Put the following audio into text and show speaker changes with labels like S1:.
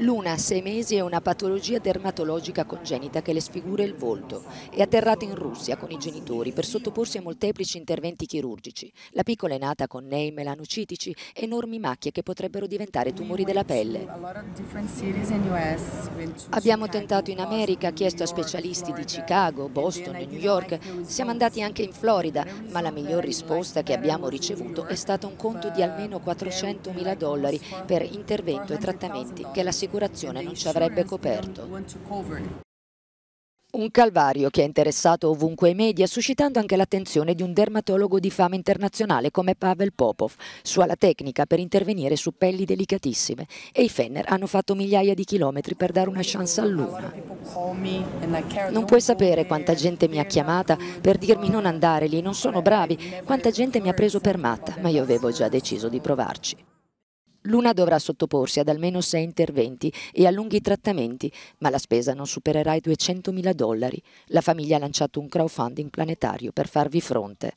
S1: L'una a sei mesi è una patologia dermatologica congenita che le sfigura il volto. È atterrata in Russia con i genitori per sottoporsi a molteplici interventi chirurgici. La piccola è nata con nei melanocitici, enormi macchie che potrebbero diventare tumori della pelle. Abbiamo tentato in America, chiesto a specialisti di Chicago, Boston, e New York. Siamo andati anche in Florida, ma la miglior risposta che abbiamo ricevuto è stata un conto di almeno 400 mila dollari per intervento e trattamenti che la l'assicurazione l'assicurazione non ci avrebbe coperto. Un calvario che ha interessato ovunque i media, suscitando anche l'attenzione di un dermatologo di fama internazionale come Pavel Popov, sua la tecnica per intervenire su pelli delicatissime. E i Fenner hanno fatto migliaia di chilometri per dare una chance all'una. Non puoi sapere quanta gente mi ha chiamata per dirmi non andare lì, non sono bravi, quanta gente mi ha preso per matta, ma io avevo già deciso di provarci. L'una dovrà sottoporsi ad almeno sei interventi e a lunghi trattamenti, ma la spesa non supererà i 200.000 dollari. La famiglia ha lanciato un crowdfunding planetario per farvi fronte.